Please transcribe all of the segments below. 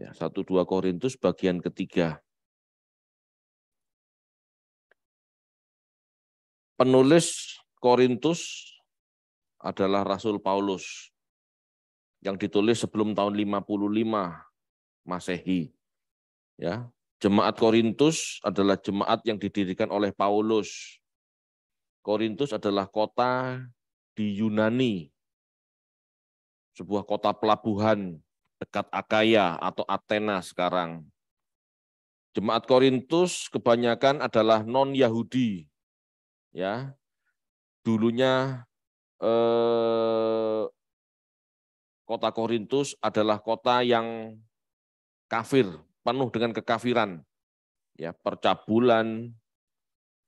Ya, 1 2 Korintus bagian ketiga. Penulis Korintus adalah Rasul Paulus yang ditulis sebelum tahun 55 Masehi. Ya, jemaat Korintus adalah jemaat yang didirikan oleh Paulus. Korintus adalah kota di Yunani, sebuah kota pelabuhan dekat Akaya atau Athena sekarang. Jemaat Korintus kebanyakan adalah non-Yahudi. Ya. Dulunya eh, kota Korintus adalah kota yang kafir, penuh dengan kekafiran. Ya, percabulan,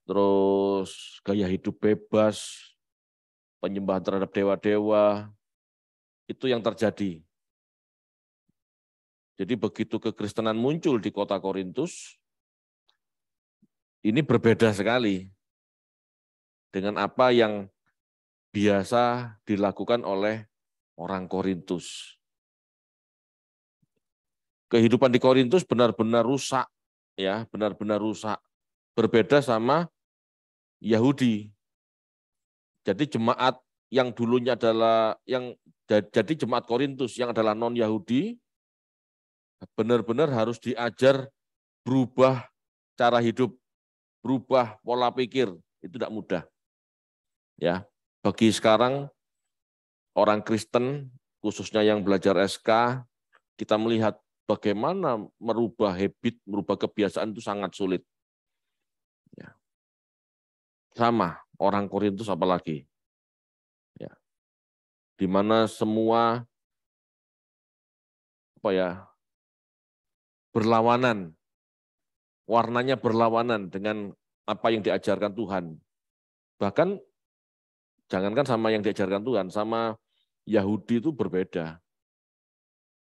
terus gaya hidup bebas, penyembahan terhadap dewa-dewa, itu yang terjadi. Jadi begitu kekristenan muncul di kota Korintus, ini berbeda sekali dengan apa yang biasa dilakukan oleh orang Korintus. Kehidupan di Korintus benar-benar rusak, ya, benar-benar rusak. Berbeda sama Yahudi. Jadi jemaat yang dulunya adalah yang jadi jemaat Korintus yang adalah non Yahudi benar-benar harus diajar berubah cara hidup, berubah pola pikir. Itu tidak mudah. Ya, bagi sekarang orang Kristen khususnya yang belajar SK, kita melihat bagaimana merubah habit, merubah kebiasaan itu sangat sulit. Ya. Sama orang Korintus apalagi. Ya. Di mana semua apa ya berlawanan. Warnanya berlawanan dengan apa yang diajarkan Tuhan. Bahkan jangankan sama yang diajarkan Tuhan, sama Yahudi itu berbeda.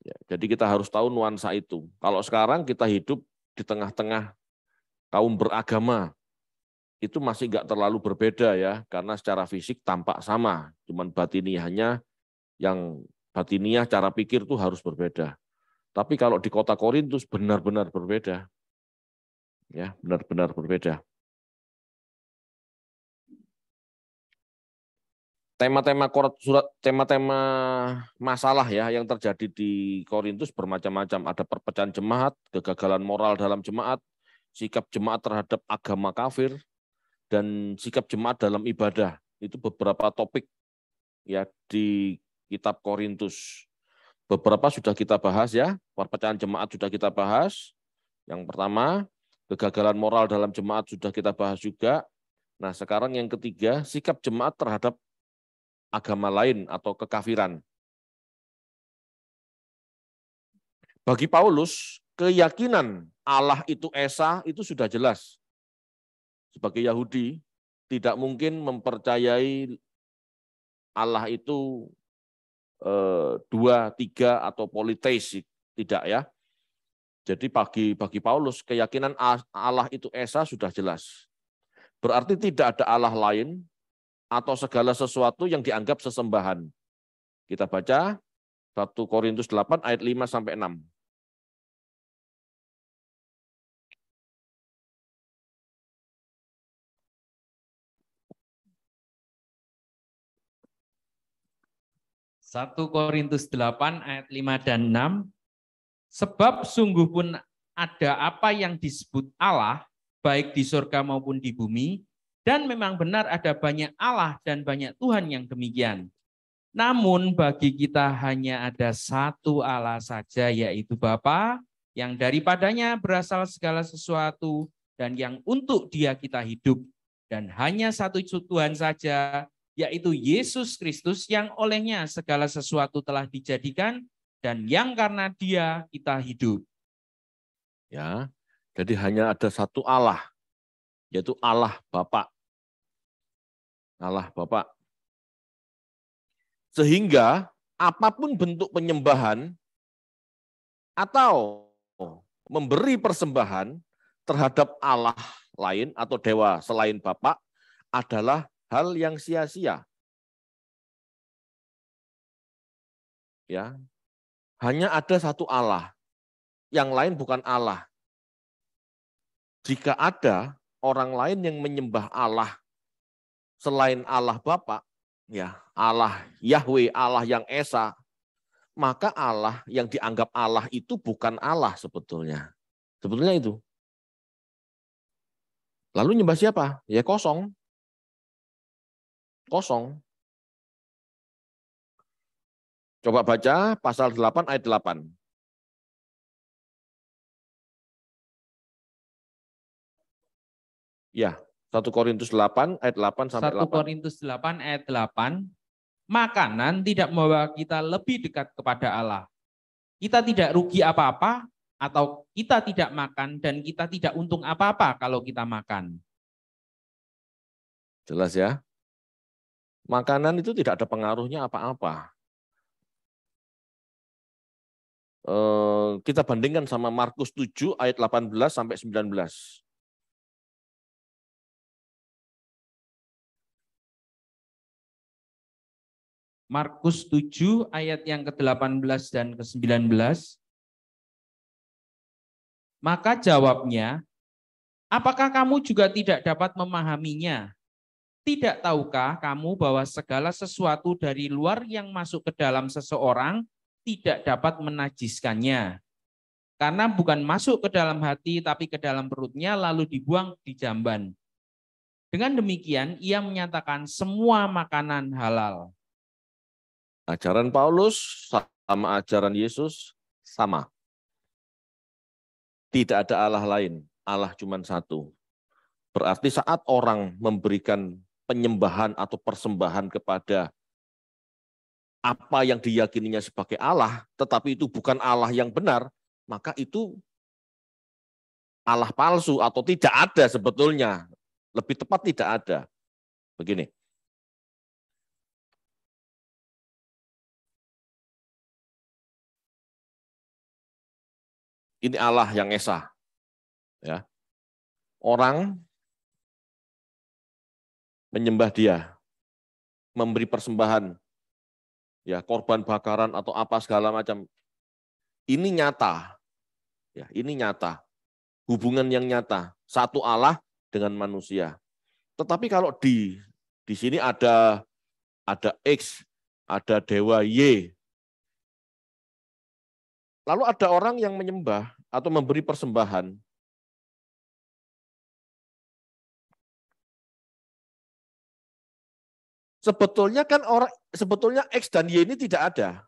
Ya, jadi kita harus tahu nuansa itu. Kalau sekarang kita hidup di tengah-tengah kaum beragama, itu masih nggak terlalu berbeda ya, karena secara fisik tampak sama, cuman batiniahnya yang batiniah cara pikir itu harus berbeda. Tapi kalau di kota Korintus benar-benar berbeda. Ya, benar-benar berbeda. Tema-tema surat tema-tema masalah ya yang terjadi di Korintus bermacam-macam. Ada perpecahan jemaat, kegagalan moral dalam jemaat, sikap jemaat terhadap agama kafir dan sikap jemaat dalam ibadah. Itu beberapa topik ya di kitab Korintus Beberapa sudah kita bahas ya, perpecahan jemaat sudah kita bahas. Yang pertama, kegagalan moral dalam jemaat sudah kita bahas juga. Nah, sekarang yang ketiga, sikap jemaat terhadap agama lain atau kekafiran. Bagi Paulus, keyakinan Allah itu Esa itu sudah jelas. Sebagai Yahudi, tidak mungkin mempercayai Allah itu Eh, dua, tiga, atau politeis. Tidak ya. Jadi bagi bagi Paulus keyakinan Allah itu esa sudah jelas. Berarti tidak ada Allah lain atau segala sesuatu yang dianggap sesembahan. Kita baca 1 Korintus 8 ayat 5 sampai 6. 1 Korintus 8 ayat 5 dan 6. Sebab sungguh pun ada apa yang disebut Allah, baik di surga maupun di bumi, dan memang benar ada banyak Allah dan banyak Tuhan yang demikian. Namun bagi kita hanya ada satu Allah saja, yaitu Bapa, yang daripadanya berasal segala sesuatu, dan yang untuk dia kita hidup. Dan hanya satu Tuhan saja yaitu Yesus Kristus yang olehnya segala sesuatu telah dijadikan dan yang karena dia kita hidup. Ya. Jadi hanya ada satu Allah yaitu Allah Bapa. Allah Bapa. Sehingga apapun bentuk penyembahan atau memberi persembahan terhadap Allah lain atau dewa selain Bapa adalah hal yang sia-sia. Ya. Hanya ada satu Allah. Yang lain bukan Allah. Jika ada orang lain yang menyembah Allah selain Allah Bapa, ya, Allah Yahweh, Allah yang esa, maka Allah yang dianggap Allah itu bukan Allah sebetulnya. Sebetulnya itu. Lalu nyembah siapa? Ya kosong. Kosong. Coba baca pasal 8 ayat 8. Ya, 1 Korintus 8 ayat 8 sampai 1 8. 1 Korintus 8 ayat 8. Makanan tidak membawa kita lebih dekat kepada Allah. Kita tidak rugi apa-apa atau kita tidak makan dan kita tidak untung apa-apa kalau kita makan. Jelas ya? Makanan itu tidak ada pengaruhnya apa-apa. Eh, kita bandingkan sama Markus 7 ayat 18 sampai 19. Markus 7 ayat yang ke-18 dan ke-19. Maka jawabnya, apakah kamu juga tidak dapat memahaminya? Tidak tahukah kamu bahwa segala sesuatu dari luar yang masuk ke dalam seseorang tidak dapat menajiskannya? Karena bukan masuk ke dalam hati, tapi ke dalam perutnya, lalu dibuang di jamban. Dengan demikian, ia menyatakan semua makanan halal. Ajaran Paulus sama ajaran Yesus sama. Tidak ada Allah lain, Allah cuma satu. Berarti saat orang memberikan penyembahan atau persembahan kepada apa yang diyakininya sebagai Allah, tetapi itu bukan Allah yang benar, maka itu Allah palsu atau tidak ada sebetulnya. Lebih tepat tidak ada. Begini. Ini Allah yang Esa. Ya. Orang menyembah dia, memberi persembahan, ya korban bakaran atau apa segala macam. Ini nyata, ya ini nyata, hubungan yang nyata satu Allah dengan manusia. Tetapi kalau di di sini ada ada X, ada dewa Y. Lalu ada orang yang menyembah atau memberi persembahan Sebetulnya kan orang sebetulnya X dan Y ini tidak ada.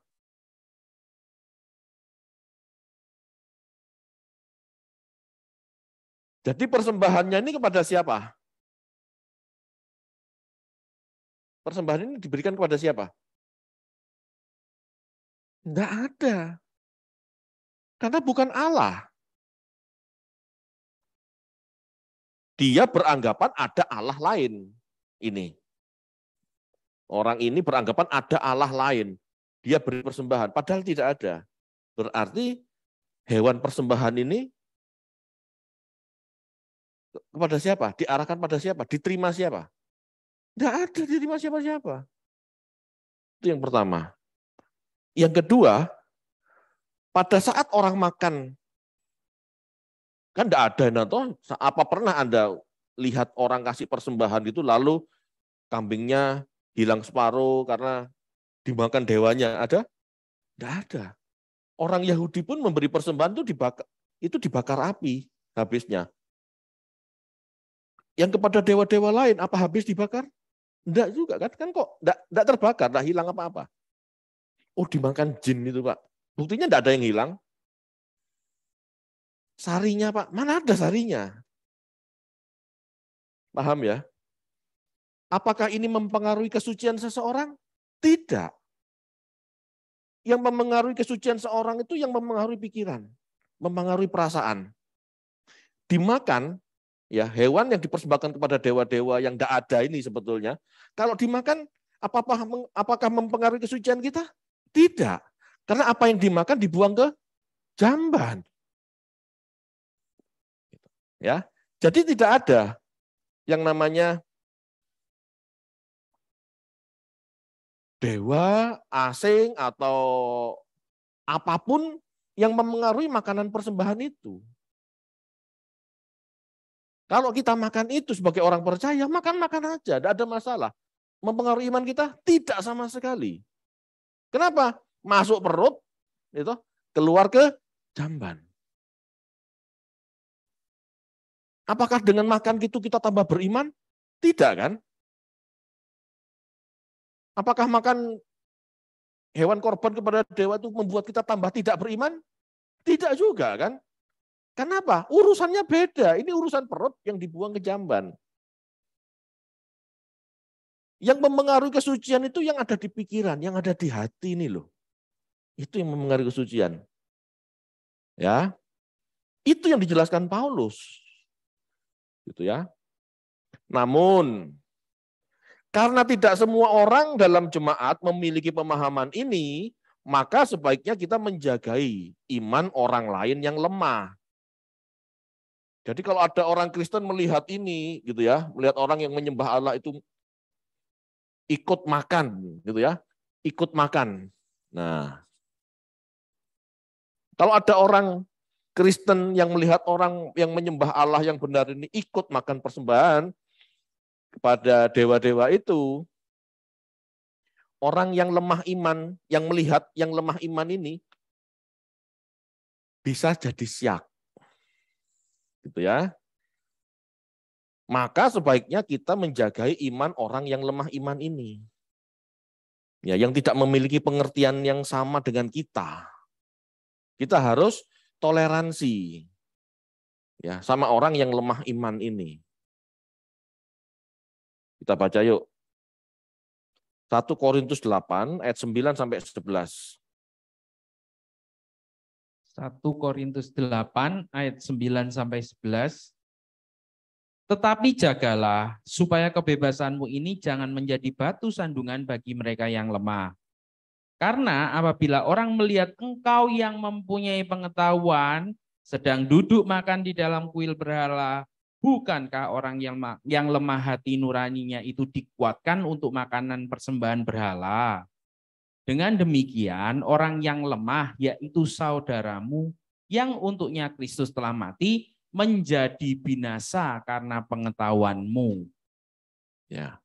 Jadi persembahannya ini kepada siapa? Persembahan ini diberikan kepada siapa? Tidak ada. Karena bukan Allah. Dia beranggapan ada Allah lain ini. Orang ini beranggapan ada Allah lain. Dia beri persembahan, padahal tidak ada. Berarti hewan persembahan ini kepada siapa? Diarahkan pada siapa? Diterima siapa? Tidak ada diterima siapa-siapa. Itu yang pertama. Yang kedua, pada saat orang makan, kan tidak ada nato. Apa pernah Anda lihat orang kasih persembahan itu lalu kambingnya hilang separuh karena dimakan dewanya ada? Tidak ada. Orang Yahudi pun memberi persembahan itu dibakar, itu dibakar api habisnya. Yang kepada dewa-dewa lain apa habis dibakar? Tidak juga kan? Kan kok tidak terbakar, tidak hilang apa-apa. Oh dimakan jin itu Pak. Buktinya tidak ada yang hilang. Sarinya Pak, mana ada sarinya? Paham ya? Apakah ini mempengaruhi kesucian seseorang? Tidak. Yang mempengaruhi kesucian seseorang itu yang mempengaruhi pikiran, mempengaruhi perasaan. Dimakan, ya hewan yang dipersembahkan kepada dewa-dewa yang tidak ada ini sebetulnya, kalau dimakan, apakah, apakah mempengaruhi kesucian kita? Tidak. Karena apa yang dimakan dibuang ke jamban. Gitu. Ya, jadi tidak ada yang namanya dewa, asing, atau apapun yang memengaruhi makanan persembahan itu. Kalau kita makan itu sebagai orang percaya, makan-makan aja, tidak ada masalah. Mempengaruhi iman kita? Tidak sama sekali. Kenapa? Masuk perut, itu keluar ke jamban. Apakah dengan makan gitu kita tambah beriman? Tidak kan? Apakah makan hewan korban kepada dewa itu membuat kita tambah tidak beriman? Tidak juga kan? Kenapa? Urusannya beda. Ini urusan perut yang dibuang ke jamban. Yang mempengaruhi kesucian itu yang ada di pikiran, yang ada di hati ini loh. Itu yang mempengaruhi kesucian. Ya. Itu yang dijelaskan Paulus. Gitu ya. Namun karena tidak semua orang dalam jemaat memiliki pemahaman ini, maka sebaiknya kita menjagai iman orang lain yang lemah. Jadi kalau ada orang Kristen melihat ini gitu ya, melihat orang yang menyembah Allah itu ikut makan gitu ya, ikut makan. Nah, kalau ada orang Kristen yang melihat orang yang menyembah Allah yang benar ini ikut makan persembahan, kepada dewa-dewa itu, orang yang lemah iman, yang melihat yang lemah iman ini bisa jadi siak. Gitu ya. Maka sebaiknya kita menjaga iman orang yang lemah iman ini. Ya, yang tidak memiliki pengertian yang sama dengan kita. Kita harus toleransi ya sama orang yang lemah iman ini. Kita baca yuk. 1 Korintus 8 ayat 9 sampai 11. 1 Korintus 8 ayat 9 sampai 11. Tetapi jagalah supaya kebebasanmu ini jangan menjadi batu sandungan bagi mereka yang lemah. Karena apabila orang melihat engkau yang mempunyai pengetahuan sedang duduk makan di dalam kuil berhala, Bukankah orang yang yang lemah hati nuraninya itu dikuatkan untuk makanan persembahan berhala? Dengan demikian, orang yang lemah yaitu saudaramu yang untuknya Kristus telah mati menjadi binasa karena pengetahuanmu. Ya.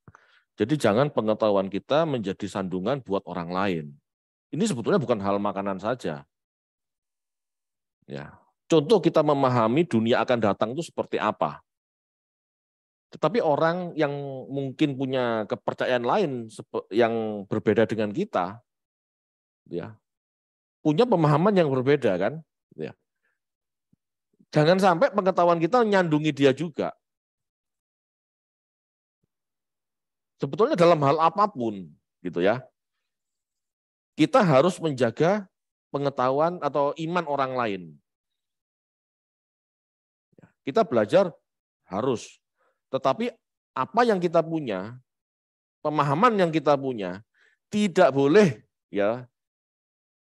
Jadi jangan pengetahuan kita menjadi sandungan buat orang lain. Ini sebetulnya bukan hal makanan saja. Ya, Contoh kita memahami dunia akan datang itu seperti apa. Tetapi orang yang mungkin punya kepercayaan lain yang berbeda dengan kita, ya, punya pemahaman yang berbeda kan. Ya. Jangan sampai pengetahuan kita nyandungi dia juga. Sebetulnya dalam hal apapun gitu ya, kita harus menjaga pengetahuan atau iman orang lain. Kita belajar harus. Tetapi apa yang kita punya, pemahaman yang kita punya, tidak boleh ya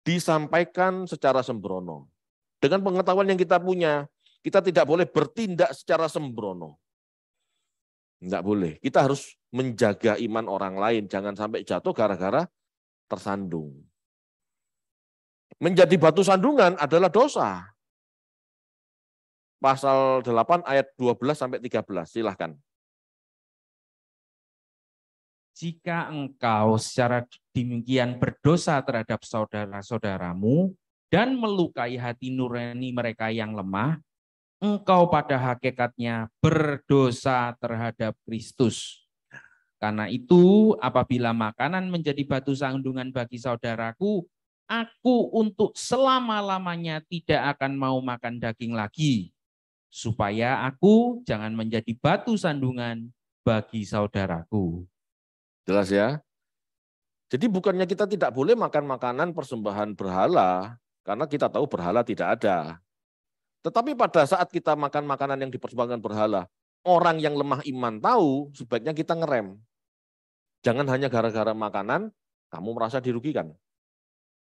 disampaikan secara sembrono. Dengan pengetahuan yang kita punya, kita tidak boleh bertindak secara sembrono. tidak boleh. Kita harus menjaga iman orang lain. Jangan sampai jatuh gara-gara tersandung. Menjadi batu sandungan adalah dosa pasal 8 ayat 12 sampai 13. Silahkan. Jika engkau secara demikian berdosa terhadap saudara-saudaramu dan melukai hati nurani mereka yang lemah, engkau pada hakikatnya berdosa terhadap Kristus. Karena itu, apabila makanan menjadi batu sandungan bagi saudaraku, aku untuk selama-lamanya tidak akan mau makan daging lagi supaya aku jangan menjadi batu sandungan bagi saudaraku. Jelas ya? Jadi bukannya kita tidak boleh makan makanan persembahan berhala, karena kita tahu berhala tidak ada. Tetapi pada saat kita makan makanan yang dipersembahkan berhala, orang yang lemah iman tahu, sebaiknya kita ngerem. Jangan hanya gara-gara makanan, kamu merasa dirugikan.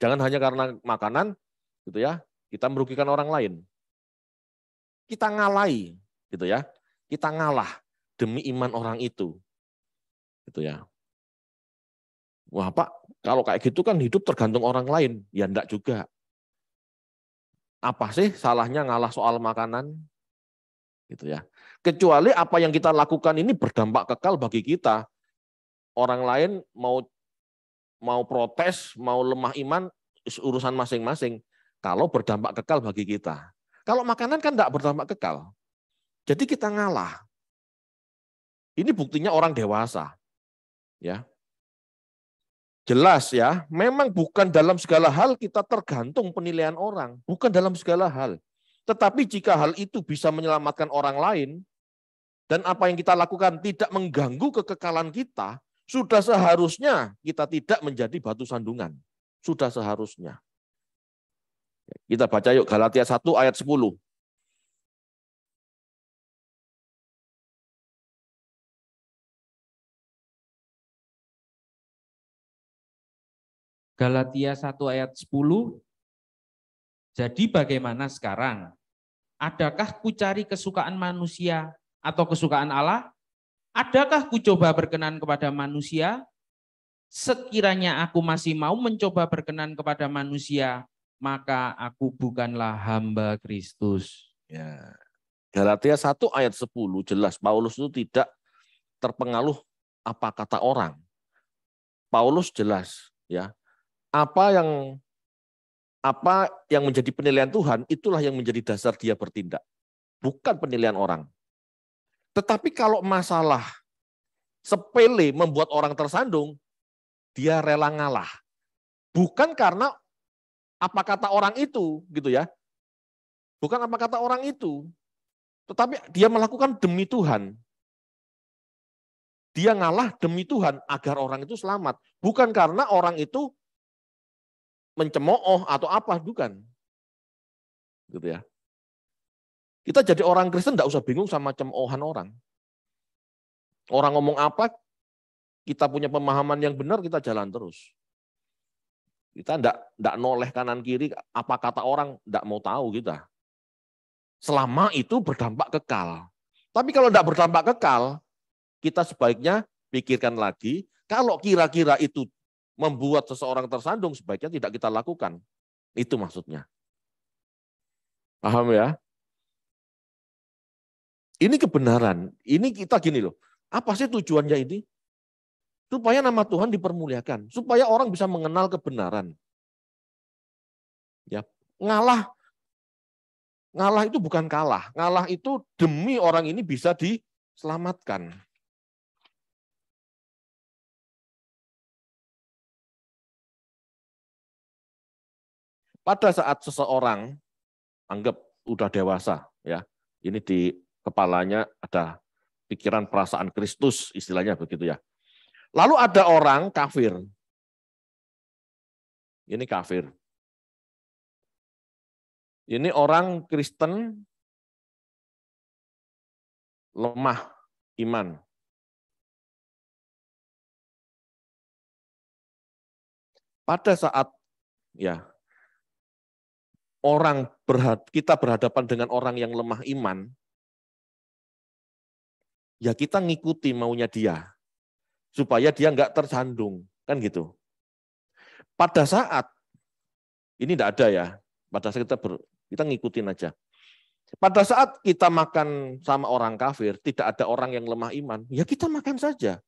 Jangan hanya karena makanan, gitu ya, kita merugikan orang lain kita ngalai gitu ya. Kita ngalah demi iman orang itu. Gitu ya. Wah Pak, kalau kayak gitu kan hidup tergantung orang lain. Ya enggak juga. Apa sih salahnya ngalah soal makanan? Gitu ya. Kecuali apa yang kita lakukan ini berdampak kekal bagi kita. Orang lain mau mau protes, mau lemah iman, urusan masing-masing. Kalau berdampak kekal bagi kita. Kalau makanan kan tidak berdampak kekal. Jadi kita ngalah. Ini buktinya orang dewasa. Ya. Jelas ya, memang bukan dalam segala hal kita tergantung penilaian orang, bukan dalam segala hal. Tetapi jika hal itu bisa menyelamatkan orang lain dan apa yang kita lakukan tidak mengganggu kekekalan kita, sudah seharusnya kita tidak menjadi batu sandungan. Sudah seharusnya. Kita baca yuk Galatia 1 ayat 10. Galatia 1 ayat 10. Jadi bagaimana sekarang? Adakah ku cari kesukaan manusia atau kesukaan Allah? Adakah ku coba berkenan kepada manusia? Sekiranya aku masih mau mencoba berkenan kepada manusia, maka aku bukanlah hamba Kristus. Ya. Galatia 1 ayat 10 jelas Paulus itu tidak terpengaruh apa kata orang. Paulus jelas ya. Apa yang apa yang menjadi penilaian Tuhan itulah yang menjadi dasar dia bertindak. Bukan penilaian orang. Tetapi kalau masalah sepele membuat orang tersandung, dia rela ngalah. Bukan karena apa kata orang itu gitu ya. Bukan apa kata orang itu, tetapi dia melakukan demi Tuhan. Dia ngalah demi Tuhan agar orang itu selamat, bukan karena orang itu mencemooh atau apa, bukan. Gitu ya. Kita jadi orang Kristen tidak usah bingung sama cemoohan orang. Orang ngomong apa, kita punya pemahaman yang benar, kita jalan terus. Kita ndak ndak noleh kanan kiri apa kata orang ndak mau tahu kita. Selama itu berdampak kekal. Tapi kalau ndak berdampak kekal, kita sebaiknya pikirkan lagi, kalau kira-kira itu membuat seseorang tersandung, sebaiknya tidak kita lakukan. Itu maksudnya. Paham ya? Ini kebenaran. Ini kita gini loh. Apa sih tujuannya ini? Supaya nama Tuhan dipermuliakan, supaya orang bisa mengenal kebenaran. Ya, ngalah ngalah itu bukan kalah, ngalah itu demi orang ini bisa diselamatkan. Pada saat seseorang anggap udah dewasa, ya, ini di kepalanya ada pikiran perasaan Kristus istilahnya begitu ya. Lalu ada orang kafir. Ini kafir. Ini orang Kristen lemah iman. Pada saat ya orang berhad, kita berhadapan dengan orang yang lemah iman, ya kita ngikuti maunya dia supaya dia nggak tersandung kan gitu. Pada saat ini tidak ada ya, pada saat kita ber, kita ngikutin aja. Pada saat kita makan sama orang kafir, tidak ada orang yang lemah iman, ya kita makan saja.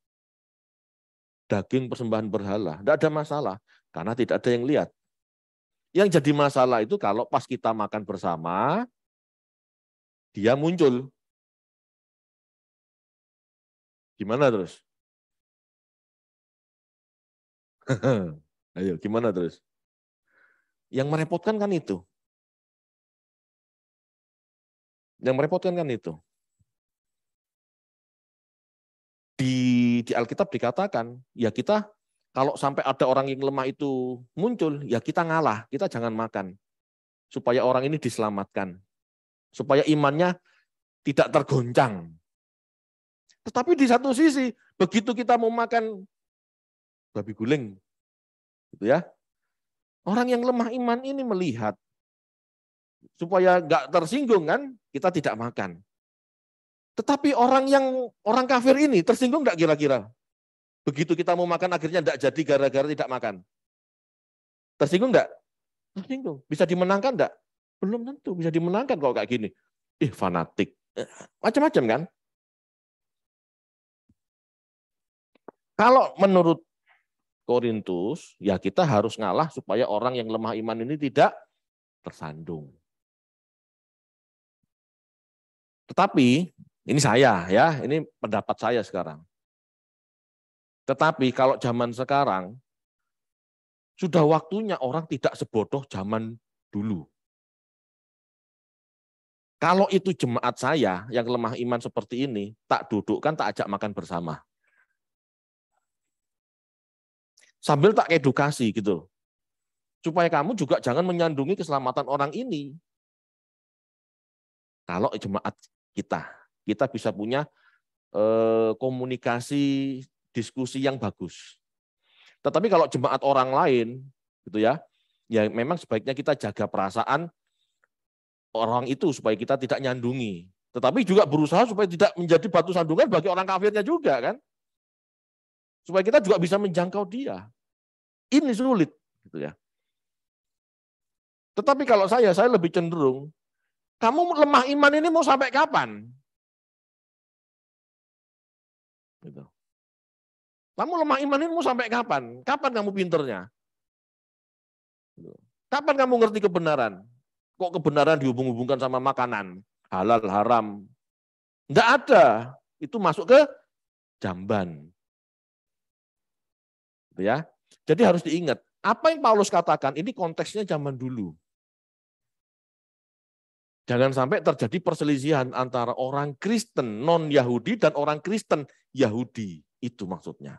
Daging persembahan berhala, tidak ada masalah, karena tidak ada yang lihat. Yang jadi masalah itu kalau pas kita makan bersama, dia muncul. Gimana terus? Ayo, gimana terus? Yang merepotkan kan itu. Yang merepotkan kan itu. Di, di Alkitab dikatakan, ya kita kalau sampai ada orang yang lemah itu muncul, ya kita ngalah, kita jangan makan. Supaya orang ini diselamatkan. Supaya imannya tidak tergoncang. Tetapi di satu sisi, begitu kita mau makan babi guling. Gitu ya. Orang yang lemah iman ini melihat supaya nggak tersinggung kan, kita tidak makan. Tetapi orang yang orang kafir ini tersinggung nggak kira-kira? Begitu kita mau makan akhirnya nggak jadi gara-gara tidak makan. Tersinggung nggak? Tersinggung. Bisa dimenangkan nggak? Belum tentu bisa dimenangkan kalau kayak gini. Ih fanatik. Macam-macam kan? Kalau menurut Korintus, ya kita harus ngalah supaya orang yang lemah iman ini tidak tersandung. Tetapi ini saya ya, ini pendapat saya sekarang. Tetapi kalau zaman sekarang sudah waktunya orang tidak sebodoh zaman dulu. Kalau itu jemaat saya yang lemah iman seperti ini, tak dudukkan, tak ajak makan bersama. sambil tak edukasi gitu. Supaya kamu juga jangan menyandungi keselamatan orang ini. Kalau jemaat kita, kita bisa punya eh, komunikasi, diskusi yang bagus. Tetapi kalau jemaat orang lain, gitu ya, ya memang sebaiknya kita jaga perasaan orang itu supaya kita tidak nyandungi. Tetapi juga berusaha supaya tidak menjadi batu sandungan bagi orang kafirnya juga kan. Supaya kita juga bisa menjangkau dia. Ini sulit gitu ya. Tetapi kalau saya, saya lebih cenderung, kamu lemah iman ini mau sampai kapan? Gitu. Kamu lemah iman ini mau sampai kapan? Kapan kamu pinternya? Gitu. Kapan kamu ngerti kebenaran? Kok kebenaran dihubung-hubungkan sama makanan? Halal, haram. Enggak ada. Itu masuk ke jamban. Gitu ya. Jadi harus diingat, apa yang Paulus katakan ini konteksnya zaman dulu. Jangan sampai terjadi perselisihan antara orang Kristen non-Yahudi dan orang Kristen Yahudi. Itu maksudnya.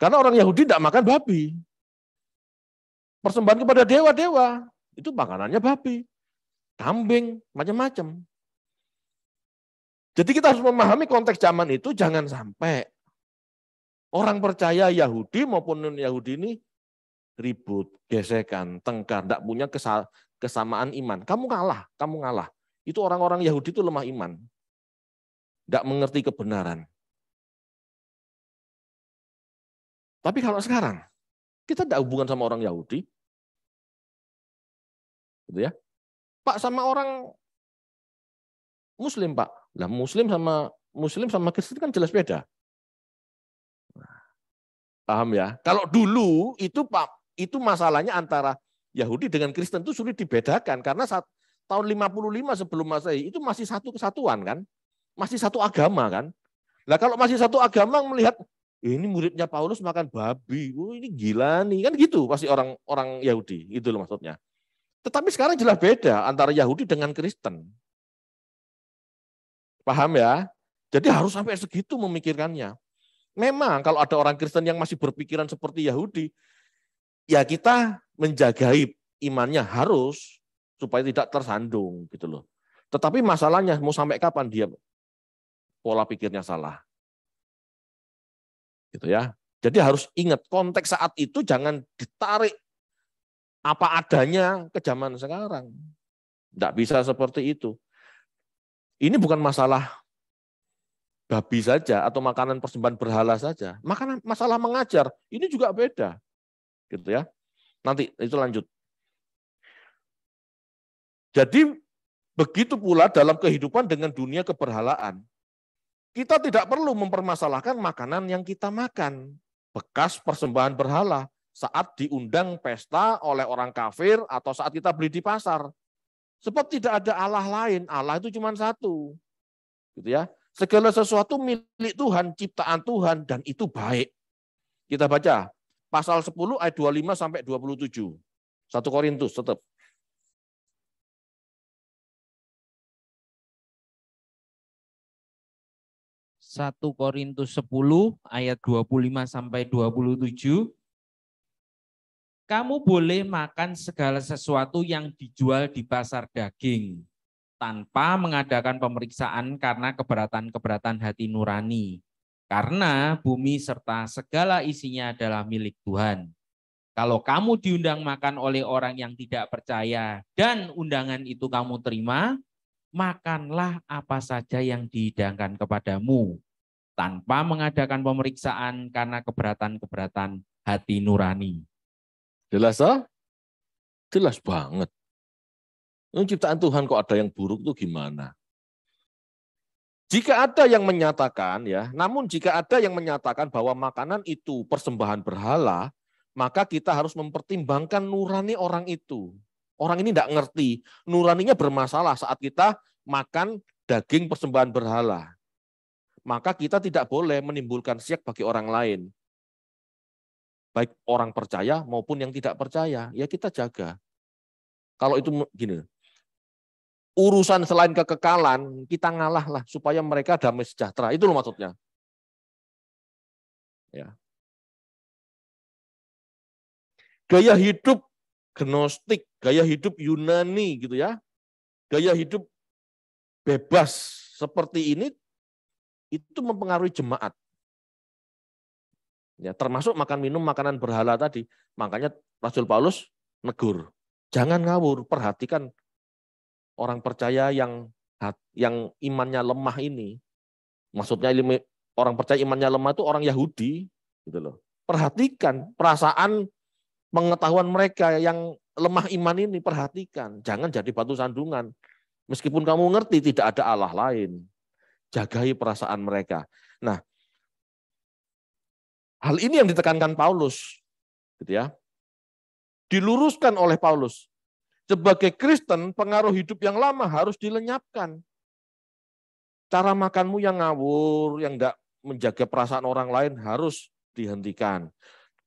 Karena orang Yahudi tidak makan babi. Persembahan kepada dewa-dewa. Itu makanannya babi. Kambing, macam-macam. Jadi kita harus memahami konteks zaman itu, jangan sampai Orang percaya Yahudi maupun non-Yahudi ini ribut, gesekan, tengkar, tidak punya kesamaan iman. Kamu kalah, kamu kalah. Itu orang-orang Yahudi itu lemah iman. Tidak mengerti kebenaran. Tapi kalau sekarang, kita tidak hubungan sama orang Yahudi. Gitu ya. Pak sama orang Muslim, Pak. Lah Muslim sama Muslim sama Kristen kan jelas beda. Paham ya? Kalau dulu itu Pak itu masalahnya antara Yahudi dengan Kristen itu sulit dibedakan karena saat tahun 55 sebelum Masehi itu masih satu kesatuan kan? Masih satu agama kan? Nah kalau masih satu agama melihat eh, ini muridnya Paulus makan babi, oh, ini gila nih kan gitu pasti orang orang Yahudi itu loh maksudnya. Tetapi sekarang jelas beda antara Yahudi dengan Kristen. Paham ya? Jadi harus sampai segitu memikirkannya. Memang kalau ada orang Kristen yang masih berpikiran seperti Yahudi, ya kita menjaga imannya harus supaya tidak tersandung gitu loh. Tetapi masalahnya mau sampai kapan dia pola pikirnya salah. Gitu ya. Jadi harus ingat konteks saat itu jangan ditarik apa adanya ke zaman sekarang. Tidak bisa seperti itu. Ini bukan masalah babi saja atau makanan persembahan berhala saja, makanan masalah mengajar ini juga beda. Gitu ya. Nanti itu lanjut. Jadi begitu pula dalam kehidupan dengan dunia keberhalaan. Kita tidak perlu mempermasalahkan makanan yang kita makan, bekas persembahan berhala saat diundang pesta oleh orang kafir atau saat kita beli di pasar. Sebab tidak ada Allah lain, Allah itu cuma satu. Gitu ya. Segala sesuatu milik Tuhan, ciptaan Tuhan, dan itu baik. Kita baca pasal 10 ayat 25 sampai 27. 1 Korintus tetap. Satu Korintus 10 ayat 25 sampai 27. Kamu boleh makan segala sesuatu yang dijual di pasar daging tanpa mengadakan pemeriksaan karena keberatan-keberatan hati nurani. Karena bumi serta segala isinya adalah milik Tuhan. Kalau kamu diundang makan oleh orang yang tidak percaya dan undangan itu kamu terima, makanlah apa saja yang dihidangkan kepadamu tanpa mengadakan pemeriksaan karena keberatan-keberatan hati nurani. Jelas, ah? Jelas banget. Ini ciptaan Tuhan kok ada yang buruk tuh gimana? Jika ada yang menyatakan ya, namun jika ada yang menyatakan bahwa makanan itu persembahan berhala, maka kita harus mempertimbangkan nurani orang itu. Orang ini tidak ngerti, nuraninya bermasalah saat kita makan daging persembahan berhala. Maka kita tidak boleh menimbulkan siak bagi orang lain. Baik orang percaya maupun yang tidak percaya, ya kita jaga. Kalau itu gini, urusan selain kekekalan, kita ngalahlah supaya mereka damai sejahtera. Itu loh maksudnya. Ya. Gaya hidup gnostik, gaya hidup Yunani gitu ya. Gaya hidup bebas seperti ini itu mempengaruhi jemaat. Ya, termasuk makan minum makanan berhala tadi. Makanya Rasul Paulus negur, jangan ngawur, perhatikan orang percaya yang yang imannya lemah ini, maksudnya orang percaya imannya lemah itu orang Yahudi, gitu loh. Perhatikan perasaan pengetahuan mereka yang lemah iman ini, perhatikan. Jangan jadi batu sandungan. Meskipun kamu ngerti tidak ada Allah lain. Jagai perasaan mereka. Nah, hal ini yang ditekankan Paulus, gitu ya. Diluruskan oleh Paulus sebagai Kristen, pengaruh hidup yang lama harus dilenyapkan. Cara makanmu yang ngawur, yang tidak menjaga perasaan orang lain harus dihentikan.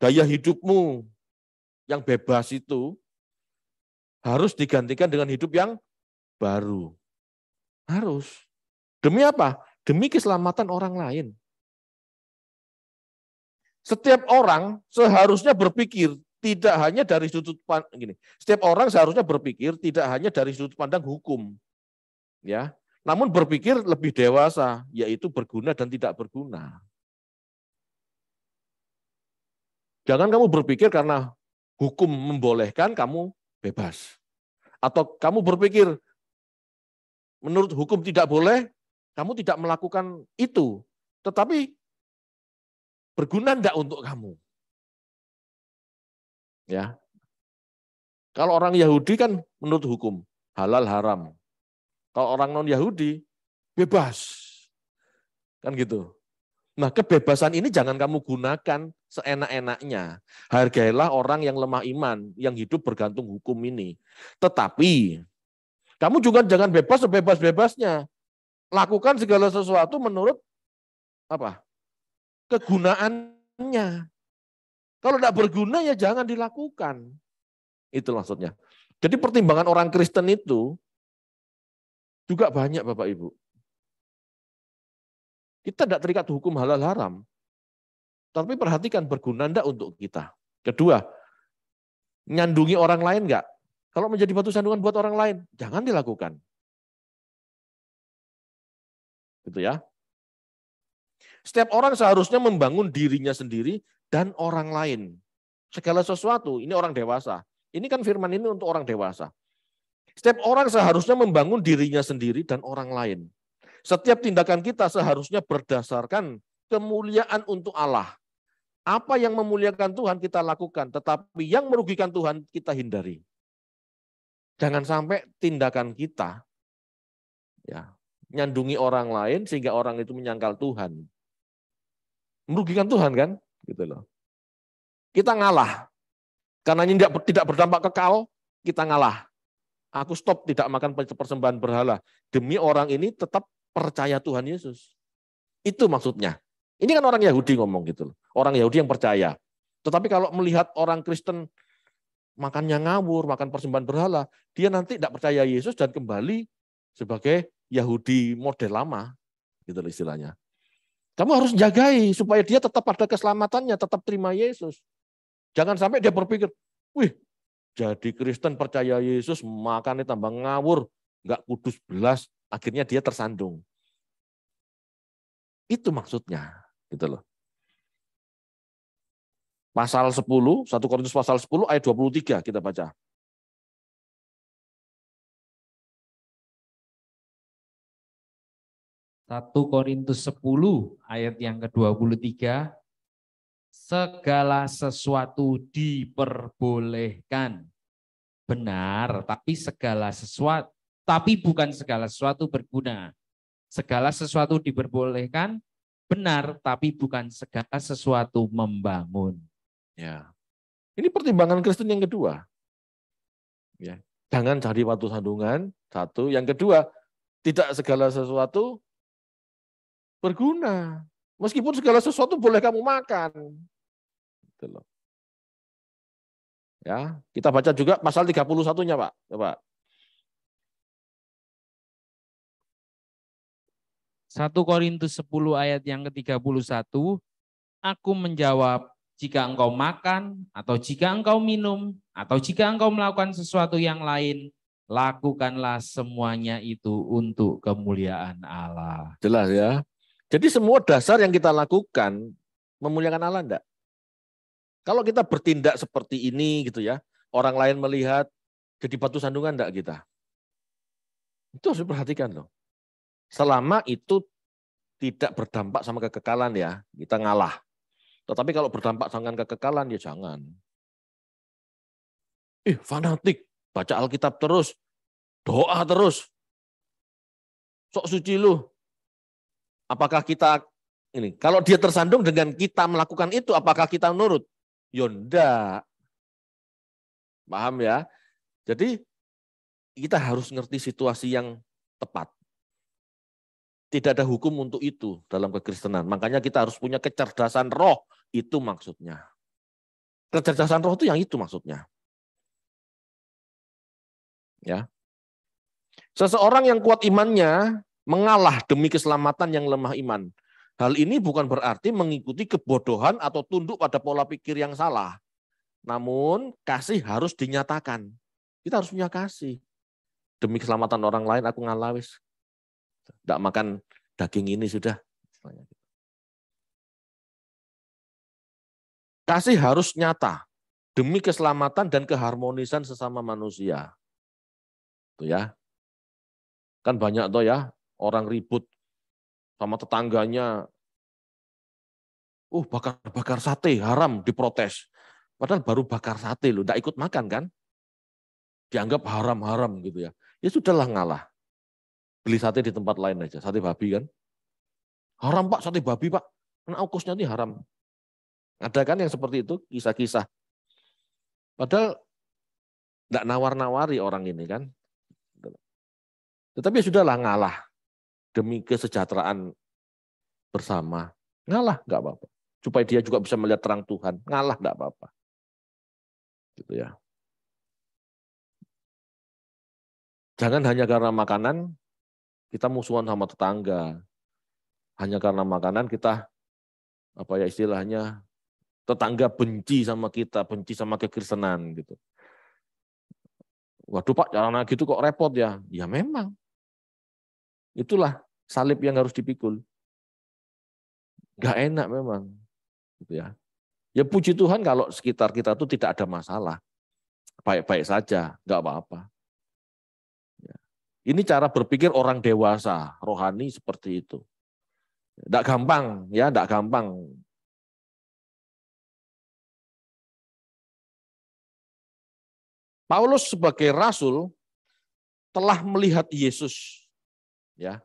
Gaya hidupmu yang bebas itu harus digantikan dengan hidup yang baru. Harus. Demi apa? Demi keselamatan orang lain. Setiap orang seharusnya berpikir, tidak hanya dari sudut pandang gini. Setiap orang seharusnya berpikir tidak hanya dari sudut pandang hukum. Ya. Namun berpikir lebih dewasa, yaitu berguna dan tidak berguna. Jangan kamu berpikir karena hukum membolehkan kamu bebas. Atau kamu berpikir menurut hukum tidak boleh, kamu tidak melakukan itu. Tetapi berguna enggak untuk kamu? Ya. Kalau orang Yahudi kan menurut hukum halal haram. Kalau orang non Yahudi bebas. Kan gitu. Nah, kebebasan ini jangan kamu gunakan seenak-enaknya. Hargailah orang yang lemah iman, yang hidup bergantung hukum ini. Tetapi, kamu juga jangan bebas sebebas-bebasnya. Lakukan segala sesuatu menurut apa kegunaannya. Kalau tidak berguna ya jangan dilakukan. Itu maksudnya. Jadi pertimbangan orang Kristen itu juga banyak Bapak Ibu. Kita tidak terikat hukum halal haram. Tapi perhatikan berguna tidak untuk kita. Kedua, nyandungi orang lain enggak? Kalau menjadi batu sandungan buat orang lain, jangan dilakukan. Gitu ya. Setiap orang seharusnya membangun dirinya sendiri dan orang lain. Segala sesuatu, ini orang dewasa. Ini kan firman ini untuk orang dewasa. Setiap orang seharusnya membangun dirinya sendiri dan orang lain. Setiap tindakan kita seharusnya berdasarkan kemuliaan untuk Allah. Apa yang memuliakan Tuhan kita lakukan, tetapi yang merugikan Tuhan kita hindari. Jangan sampai tindakan kita ya, nyandungi orang lain sehingga orang itu menyangkal Tuhan. Merugikan Tuhan kan? gitu loh. Kita ngalah. Karena ini tidak, tidak berdampak kekal, kita ngalah. Aku stop tidak makan persembahan berhala. Demi orang ini tetap percaya Tuhan Yesus. Itu maksudnya. Ini kan orang Yahudi ngomong gitu loh. Orang Yahudi yang percaya. Tetapi kalau melihat orang Kristen makannya ngawur, makan persembahan berhala, dia nanti tidak percaya Yesus dan kembali sebagai Yahudi model lama, gitu istilahnya. Kamu harus jagai supaya dia tetap pada keselamatannya, tetap terima Yesus. Jangan sampai dia berpikir, wih, jadi Kristen percaya Yesus, makannya tambah ngawur, nggak kudus belas, akhirnya dia tersandung. Itu maksudnya, gitu loh. Pasal 10, 1 Korintus pasal 10 ayat 23 kita baca. 1 Korintus 10 ayat yang ke-23 segala sesuatu diperbolehkan. Benar, tapi segala sesuatu tapi bukan segala sesuatu berguna. Segala sesuatu diperbolehkan, benar, tapi bukan segala sesuatu membangun. Ya. Ini pertimbangan Kristen yang kedua. Ya. Jangan cari waktu sandungan, satu. Yang kedua, tidak segala sesuatu berguna. Meskipun segala sesuatu boleh kamu makan. Gitu loh. Ya, kita baca juga pasal 31-nya, Pak. Coba. Satu Korintus 10 ayat yang ke-31, aku menjawab, jika engkau makan, atau jika engkau minum, atau jika engkau melakukan sesuatu yang lain, lakukanlah semuanya itu untuk kemuliaan Allah. Jelas ya. Jadi semua dasar yang kita lakukan memuliakan Allah enggak? Kalau kita bertindak seperti ini gitu ya, orang lain melihat jadi batu sandungan enggak kita? Itu harus diperhatikan loh. Selama itu tidak berdampak sama kekekalan ya, kita ngalah. Tetapi kalau berdampak sama kekekalan ya jangan. Ih, fanatik, baca Alkitab terus, doa terus. Sok suci lu, Apakah kita ini? Kalau dia tersandung dengan kita melakukan itu, apakah kita nurut? Yonda. Ya Paham ya? Jadi kita harus ngerti situasi yang tepat. Tidak ada hukum untuk itu dalam kekristenan. Makanya kita harus punya kecerdasan roh. Itu maksudnya. Kecerdasan roh itu yang itu maksudnya. Ya. Seseorang yang kuat imannya mengalah demi keselamatan yang lemah iman. Hal ini bukan berarti mengikuti kebodohan atau tunduk pada pola pikir yang salah. Namun kasih harus dinyatakan. Kita harus punya kasih. Demi keselamatan orang lain aku ngalawis. Tidak makan daging ini sudah. Kasih harus nyata demi keselamatan dan keharmonisan sesama manusia. tuh ya. Kan banyak tuh ya orang ribut sama tetangganya, uh bakar-bakar sate haram diprotes. Padahal baru bakar sate lu, tidak ikut makan kan? Dianggap haram-haram gitu ya. Ya sudahlah ngalah. Beli sate di tempat lain aja, sate babi kan? Haram pak, sate babi pak. Karena aukusnya ini haram. Ada kan yang seperti itu, kisah-kisah. Padahal tidak nawar-nawari orang ini kan. Tetapi ya sudahlah ngalah demi kesejahteraan bersama. Ngalah nggak apa-apa. Supaya dia juga bisa melihat terang Tuhan. Ngalah nggak apa-apa. Gitu ya. Jangan hanya karena makanan kita musuhan sama tetangga. Hanya karena makanan kita apa ya istilahnya tetangga benci sama kita, benci sama kekristenan gitu. Waduh Pak, karena gitu kok repot ya. Ya memang. Itulah salib yang harus dipikul. Gak enak memang. Gitu ya. ya puji Tuhan kalau sekitar kita tuh tidak ada masalah. Baik-baik saja, nggak apa-apa. Ya. Ini cara berpikir orang dewasa, rohani seperti itu. Tidak gampang, ya, tidak gampang Paulus sebagai rasul telah melihat Yesus ya.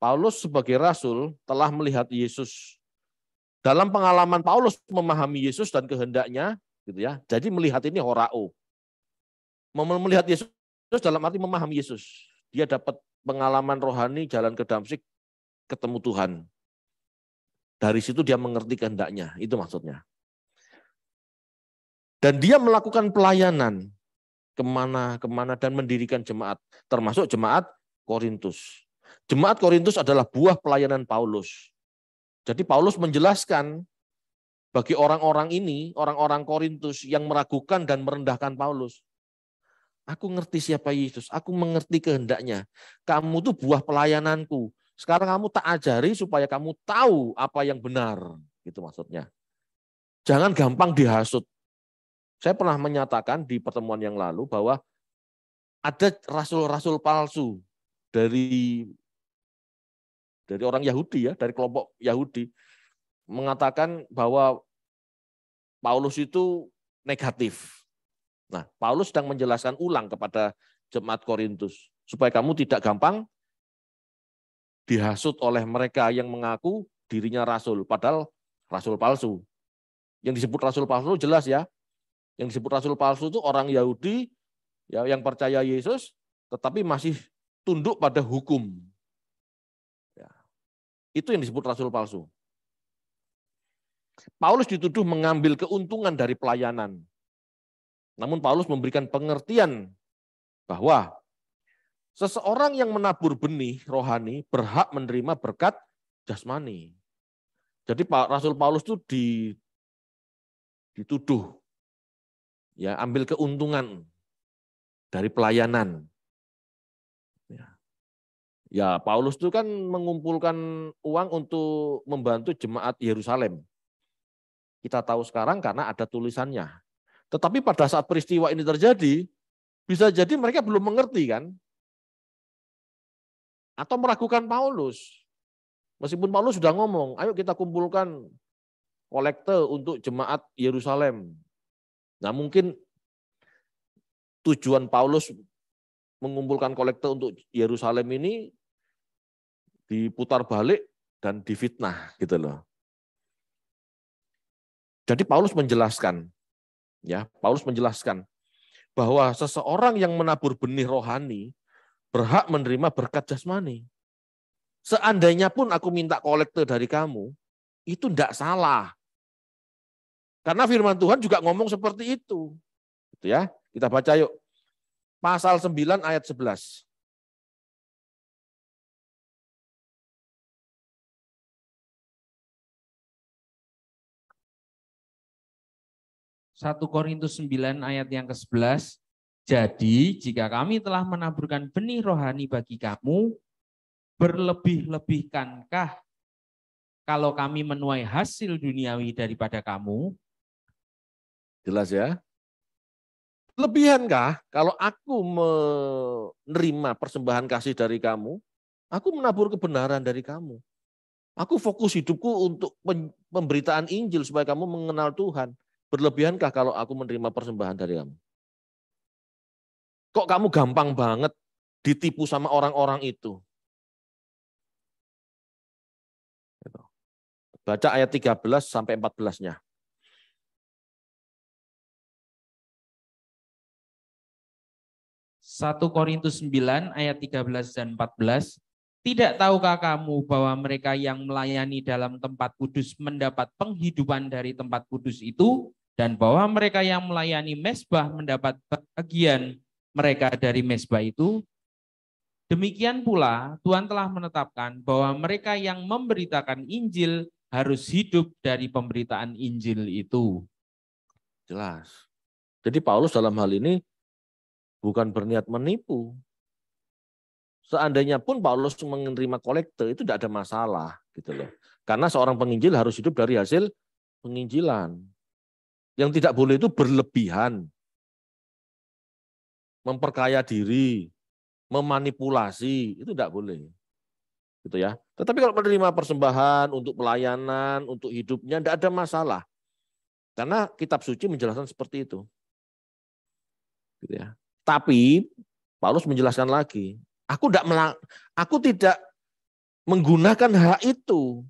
Paulus sebagai rasul telah melihat Yesus. Dalam pengalaman Paulus memahami Yesus dan kehendaknya, gitu ya. Jadi melihat ini horao. Melihat Yesus dalam arti memahami Yesus. Dia dapat pengalaman rohani jalan ke Damsik ketemu Tuhan. Dari situ dia mengerti kehendaknya, itu maksudnya. Dan dia melakukan pelayanan kemana-kemana dan mendirikan jemaat, termasuk jemaat Korintus. Jemaat Korintus adalah buah pelayanan Paulus. Jadi Paulus menjelaskan bagi orang-orang ini, orang-orang Korintus yang meragukan dan merendahkan Paulus. Aku ngerti siapa Yesus, aku mengerti kehendaknya. Kamu tuh buah pelayananku. Sekarang kamu tak ajari supaya kamu tahu apa yang benar. Gitu maksudnya. Jangan gampang dihasut. Saya pernah menyatakan di pertemuan yang lalu bahwa ada rasul-rasul palsu dari dari orang Yahudi ya, dari kelompok Yahudi mengatakan bahwa Paulus itu negatif. Nah, Paulus sedang menjelaskan ulang kepada jemaat Korintus supaya kamu tidak gampang dihasut oleh mereka yang mengaku dirinya rasul padahal rasul palsu. Yang disebut rasul palsu jelas ya. Yang disebut rasul palsu itu orang Yahudi ya yang percaya Yesus tetapi masih tunduk pada hukum. Ya. Itu yang disebut rasul palsu. Paulus dituduh mengambil keuntungan dari pelayanan. Namun Paulus memberikan pengertian bahwa seseorang yang menabur benih rohani berhak menerima berkat jasmani. Jadi Rasul Paulus itu dituduh ya ambil keuntungan dari pelayanan. Ya, Paulus itu kan mengumpulkan uang untuk membantu jemaat Yerusalem. Kita tahu sekarang karena ada tulisannya. Tetapi pada saat peristiwa ini terjadi, bisa jadi mereka belum mengerti kan? Atau meragukan Paulus. Meskipun Paulus sudah ngomong, ayo kita kumpulkan kolekte untuk jemaat Yerusalem. Nah mungkin tujuan Paulus mengumpulkan kolekte untuk Yerusalem ini diputar balik dan difitnah gitu loh. Jadi Paulus menjelaskan ya, Paulus menjelaskan bahwa seseorang yang menabur benih rohani berhak menerima berkat jasmani. Seandainya pun aku minta kolekte dari kamu, itu tidak salah. Karena firman Tuhan juga ngomong seperti itu. Gitu ya. Kita baca yuk. Pasal 9 ayat 11. 1 Korintus 9 ayat yang ke-11. Jadi jika kami telah menaburkan benih rohani bagi kamu, berlebih-lebihkankah kalau kami menuai hasil duniawi daripada kamu? Jelas ya. Lebihankah kalau aku menerima persembahan kasih dari kamu, aku menabur kebenaran dari kamu. Aku fokus hidupku untuk pemberitaan Injil supaya kamu mengenal Tuhan. Berlebihankah kalau aku menerima persembahan dari kamu? Kok kamu gampang banget ditipu sama orang-orang itu? Gitu. Baca ayat 13 sampai 14-nya. Satu Korintus 9 ayat 13 dan 14. Tidak tahukah kamu bahwa mereka yang melayani dalam tempat kudus mendapat penghidupan dari tempat kudus itu? dan bahwa mereka yang melayani mesbah mendapat bagian mereka dari mesbah itu. Demikian pula Tuhan telah menetapkan bahwa mereka yang memberitakan Injil harus hidup dari pemberitaan Injil itu. Jelas. Jadi Paulus dalam hal ini bukan berniat menipu. Seandainya pun Paulus menerima kolekte itu tidak ada masalah gitu loh. Karena seorang penginjil harus hidup dari hasil penginjilan. Yang tidak boleh itu berlebihan. Memperkaya diri, memanipulasi, itu tidak boleh. Gitu ya. Tetapi kalau menerima persembahan untuk pelayanan, untuk hidupnya tidak ada masalah. Karena kitab suci menjelaskan seperti itu. Gitu ya. Tapi Paulus menjelaskan lagi, aku tidak aku tidak menggunakan hak itu.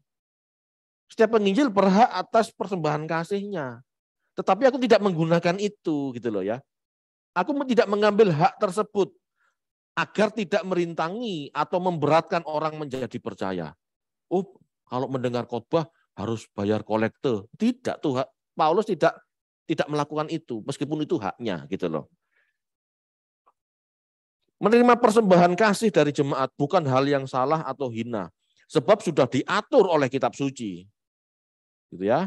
Setiap penginjil berhak atas persembahan kasihnya. Tetapi aku tidak menggunakan itu gitu loh ya. Aku tidak mengambil hak tersebut agar tidak merintangi atau memberatkan orang menjadi percaya. Oh, kalau mendengar khotbah harus bayar kolekte. Tidak tuh Paulus tidak tidak melakukan itu meskipun itu haknya gitu loh. Menerima persembahan kasih dari jemaat bukan hal yang salah atau hina sebab sudah diatur oleh kitab suci. Gitu ya.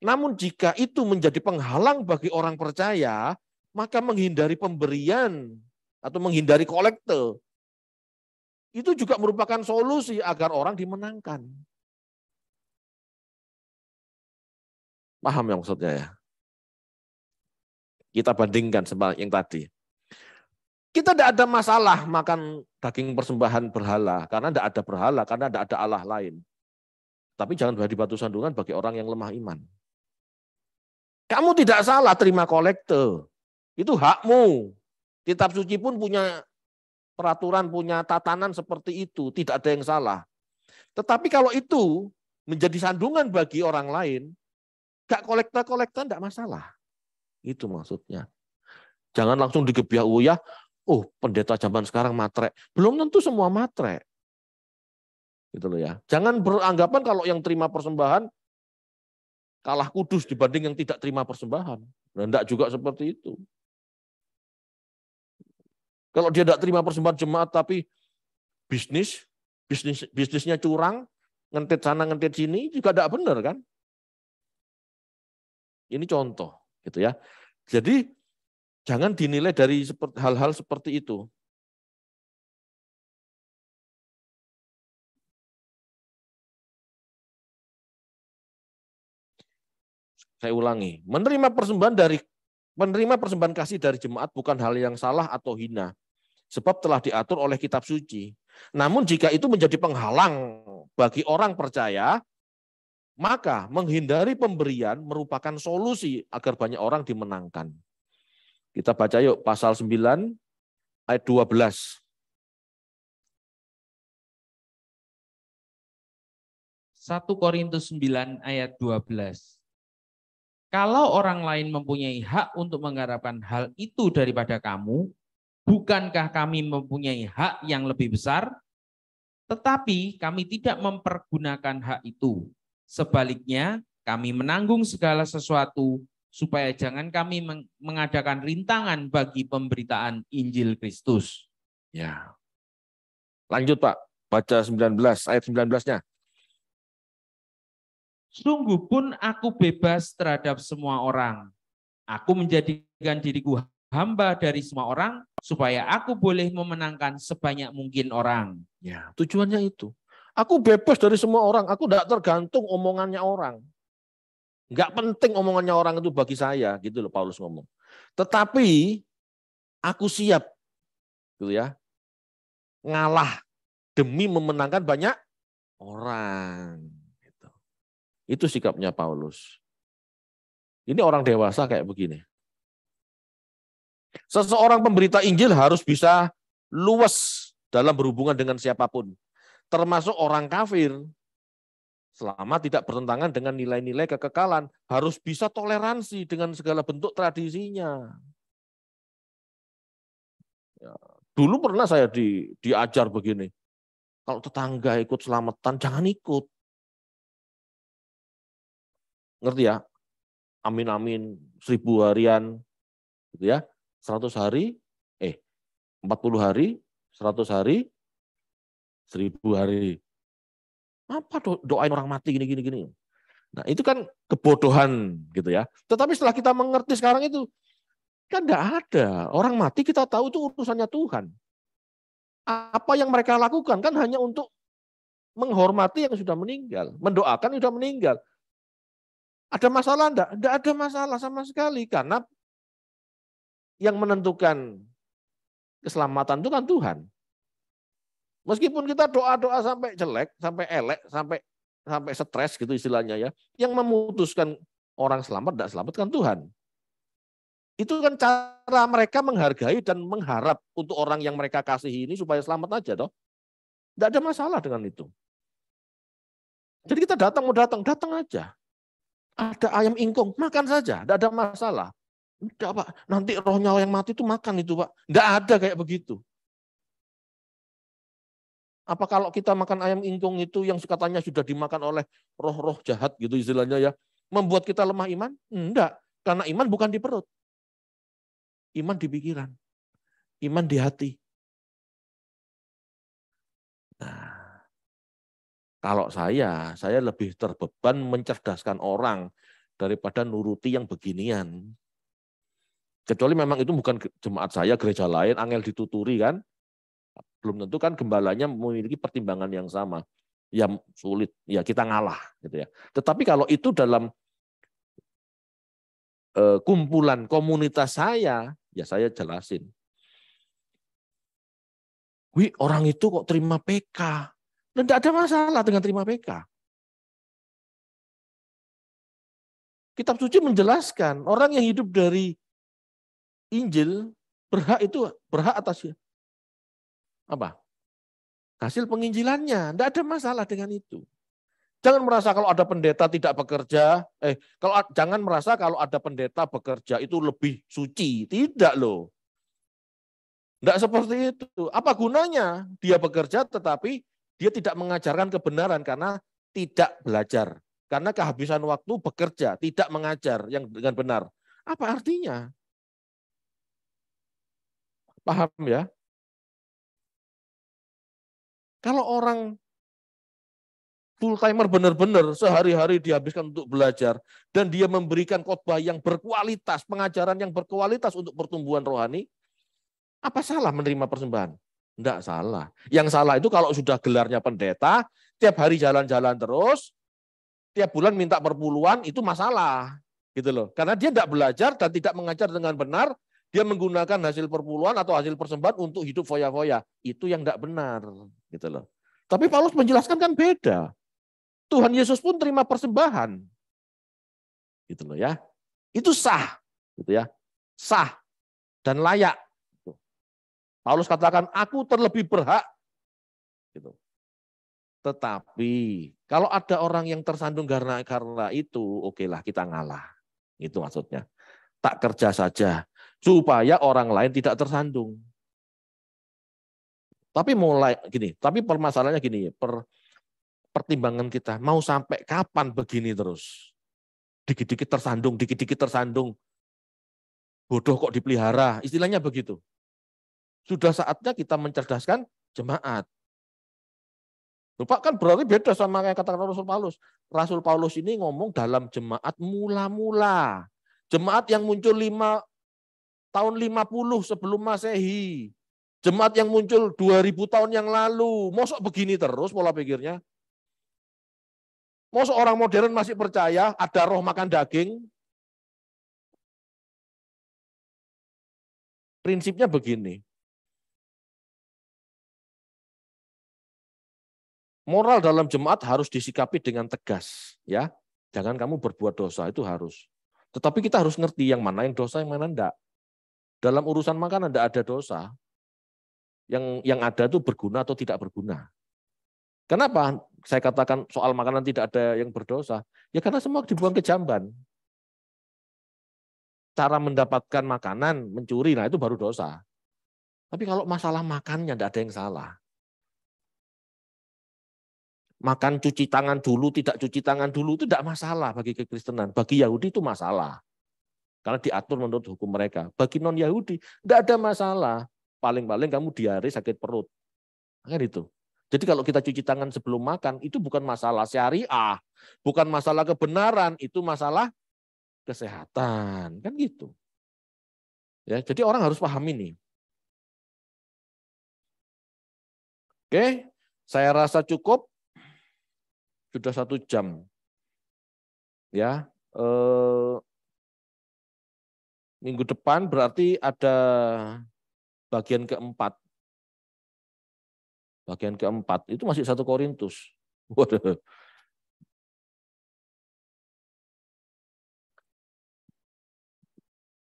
Namun jika itu menjadi penghalang bagi orang percaya, maka menghindari pemberian atau menghindari kolekte itu juga merupakan solusi agar orang dimenangkan. Paham yang maksudnya ya? Kita bandingkan sama yang tadi. Kita tidak ada masalah makan daging persembahan berhala, karena tidak ada berhala, karena tidak ada Allah lain. Tapi jangan beri batu sandungan bagi orang yang lemah iman. Kamu tidak salah terima kolekte. Itu hakmu. Kitab suci pun punya peraturan, punya tatanan seperti itu. Tidak ada yang salah. Tetapi kalau itu menjadi sandungan bagi orang lain, gak kolekta-kolekta enggak masalah. Itu maksudnya. Jangan langsung digebiah uyah, oh, oh pendeta zaman sekarang matre. Belum tentu semua matre. Gitu loh ya. Jangan beranggapan kalau yang terima persembahan kalah kudus dibanding yang tidak terima persembahan. Nah, enggak juga seperti itu. Kalau dia tidak terima persembahan jemaat tapi bisnis, bisnis bisnisnya curang, ngentit sana ngentit sini juga tidak benar kan? Ini contoh gitu ya. Jadi jangan dinilai dari hal-hal seperti itu. Saya ulangi, menerima persembahan dari menerima persembahan kasih dari jemaat bukan hal yang salah atau hina, sebab telah diatur oleh kitab suci. Namun jika itu menjadi penghalang bagi orang percaya, maka menghindari pemberian merupakan solusi agar banyak orang dimenangkan. Kita baca yuk pasal 9 ayat 12. Satu Korintus 9 ayat 12. Kalau orang lain mempunyai hak untuk mengharapkan hal itu daripada kamu, bukankah kami mempunyai hak yang lebih besar? Tetapi kami tidak mempergunakan hak itu. Sebaliknya, kami menanggung segala sesuatu supaya jangan kami mengadakan rintangan bagi pemberitaan Injil Kristus. Ya. Lanjut Pak, baca 19 ayat 19-nya. Sungguh pun aku bebas terhadap semua orang. Aku menjadikan diriku hamba dari semua orang supaya aku boleh memenangkan sebanyak mungkin orang. Ya, tujuannya itu. Aku bebas dari semua orang. Aku tidak tergantung omongannya orang. Enggak penting omongannya orang itu bagi saya, gitu loh Paulus ngomong. Tetapi aku siap gitu ya. Ngalah demi memenangkan banyak orang. Itu sikapnya Paulus. Ini orang dewasa kayak begini. Seseorang pemberita Injil harus bisa luas dalam berhubungan dengan siapapun, termasuk orang kafir. Selama tidak bertentangan dengan nilai-nilai kekekalan, harus bisa toleransi dengan segala bentuk tradisinya. Ya, dulu pernah saya di, diajar begini, kalau tetangga ikut selamatan, jangan ikut ngerti ya amin amin seribu harian gitu ya seratus hari eh empat puluh hari seratus hari seribu hari apa do doain orang mati gini gini gini nah itu kan kebodohan gitu ya tetapi setelah kita mengerti sekarang itu kan tidak ada orang mati kita tahu itu urusannya Tuhan apa yang mereka lakukan kan hanya untuk menghormati yang sudah meninggal mendoakan yang sudah meninggal ada masalah enggak? Enggak ada masalah sama sekali karena yang menentukan keselamatan itu kan Tuhan. Meskipun kita doa-doa sampai jelek, sampai elek, sampai sampai stres gitu istilahnya ya, yang memutuskan orang selamat enggak selamat kan Tuhan. Itu kan cara mereka menghargai dan mengharap untuk orang yang mereka kasih ini supaya selamat aja toh. Tidak ada masalah dengan itu. Jadi kita datang mau datang, datang aja. Ada ayam ingkung, makan saja, tidak ada masalah. Enggak, Pak. Nanti rohnya yang mati itu makan itu, Pak. Tidak ada kayak begitu. Apa kalau kita makan ayam ingkung itu yang katanya sudah dimakan oleh roh-roh jahat gitu istilahnya ya. Membuat kita lemah iman? Enggak. Karena iman bukan di perut. Iman di pikiran. Iman di hati. Kalau saya, saya lebih terbeban mencerdaskan orang daripada nuruti yang beginian. Kecuali memang itu bukan jemaat saya, gereja lain, angel dituturi kan. Belum tentu kan gembalanya memiliki pertimbangan yang sama. Ya sulit, ya kita ngalah. gitu ya. Tetapi kalau itu dalam e, kumpulan komunitas saya, ya saya jelasin. Wih, orang itu kok terima PK? Dan tidak ada masalah dengan terima PK. Kitab suci menjelaskan orang yang hidup dari Injil berhak itu berhak atas ya. apa? Hasil penginjilannya, tidak ada masalah dengan itu. Jangan merasa kalau ada pendeta tidak bekerja, eh kalau jangan merasa kalau ada pendeta bekerja itu lebih suci. Tidak loh. Tidak seperti itu. Apa gunanya dia bekerja tetapi dia tidak mengajarkan kebenaran karena tidak belajar. Karena kehabisan waktu bekerja, tidak mengajar yang dengan benar. Apa artinya? Paham ya? Kalau orang full timer benar-benar sehari-hari dihabiskan untuk belajar dan dia memberikan khotbah yang berkualitas, pengajaran yang berkualitas untuk pertumbuhan rohani, apa salah menerima persembahan? Tidak salah. Yang salah itu kalau sudah gelarnya pendeta, tiap hari jalan-jalan terus, tiap bulan minta perpuluhan, itu masalah. gitu loh. Karena dia tidak belajar dan tidak mengajar dengan benar, dia menggunakan hasil perpuluhan atau hasil persembahan untuk hidup foya-foya. Itu yang tidak benar. gitu loh. Tapi Paulus menjelaskan kan beda. Tuhan Yesus pun terima persembahan. Gitu loh ya. Itu sah, gitu ya. Sah dan layak Paulus katakan, aku terlebih berhak. Gitu. Tetapi kalau ada orang yang tersandung karena karena itu, okelah kita ngalah. Itu maksudnya. Tak kerja saja supaya orang lain tidak tersandung. Tapi mulai gini, tapi permasalahannya gini, per, pertimbangan kita mau sampai kapan begini terus? Dikit-dikit tersandung, dikit-dikit tersandung. Bodoh kok dipelihara, istilahnya begitu. Sudah saatnya kita mencerdaskan jemaat. Lupa kan berarti beda sama yang kata Rasul Paulus. Rasul Paulus ini ngomong dalam jemaat mula-mula. Jemaat yang muncul lima, tahun 50 sebelum Masehi. Jemaat yang muncul 2000 tahun yang lalu. Mosok begini terus pola pikirnya. Mosok orang modern masih percaya ada roh makan daging. Prinsipnya begini. Moral dalam jemaat harus disikapi dengan tegas, ya. Jangan kamu berbuat dosa itu harus. Tetapi kita harus ngerti yang mana yang dosa, yang mana enggak. Dalam urusan makanan enggak ada dosa. Yang yang ada itu berguna atau tidak berguna. Kenapa saya katakan soal makanan tidak ada yang berdosa? Ya karena semua dibuang ke jamban. Cara mendapatkan makanan, mencuri, nah itu baru dosa. Tapi kalau masalah makannya tidak ada yang salah makan cuci tangan dulu, tidak cuci tangan dulu itu tidak masalah bagi kekristenan. Bagi Yahudi itu masalah. Karena diatur menurut hukum mereka. Bagi non-Yahudi tidak ada masalah. Paling-paling kamu diare sakit perut. Kan itu. Jadi kalau kita cuci tangan sebelum makan itu bukan masalah syariah, bukan masalah kebenaran, itu masalah kesehatan. Kan gitu. Ya, jadi orang harus paham ini. Oke, saya rasa cukup sudah satu jam. Ya, eh, minggu depan berarti ada bagian keempat. Bagian keempat itu masih satu Korintus. Waduh.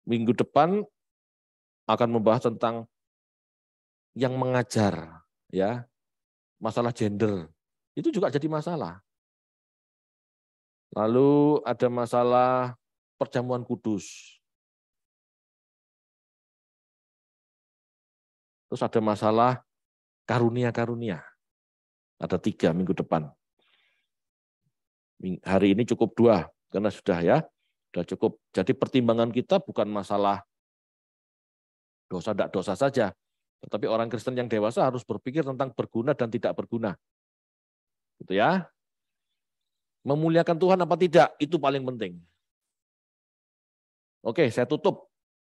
Minggu depan akan membahas tentang yang mengajar, ya masalah gender itu juga jadi masalah. Lalu ada masalah perjamuan kudus. Terus ada masalah karunia-karunia. Ada tiga minggu depan. Hari ini cukup dua, karena sudah ya, sudah cukup. Jadi pertimbangan kita bukan masalah dosa tidak dosa saja, tetapi orang Kristen yang dewasa harus berpikir tentang berguna dan tidak berguna. Gitu ya. Memuliakan Tuhan apa tidak itu paling penting. Oke, saya tutup.